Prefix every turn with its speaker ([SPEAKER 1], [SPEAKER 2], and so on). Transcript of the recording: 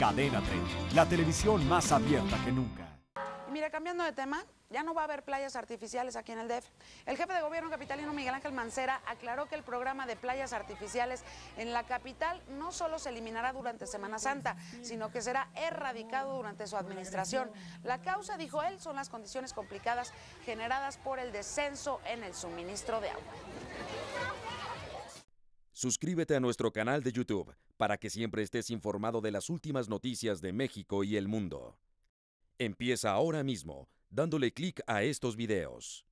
[SPEAKER 1] Cadena 30, la televisión más abierta que nunca.
[SPEAKER 2] Y mira, cambiando de tema, ya no va a haber playas artificiales aquí en el DEF. El jefe de gobierno capitalino Miguel Ángel Mancera aclaró que el programa de playas artificiales en la capital no solo se eliminará durante Semana Santa, sino que será erradicado durante su administración. La causa, dijo él, son las condiciones complicadas generadas por el descenso en el suministro de agua.
[SPEAKER 3] Suscríbete a nuestro canal de YouTube para que siempre estés informado de las últimas noticias de México y el mundo. Empieza ahora mismo dándole clic a estos videos.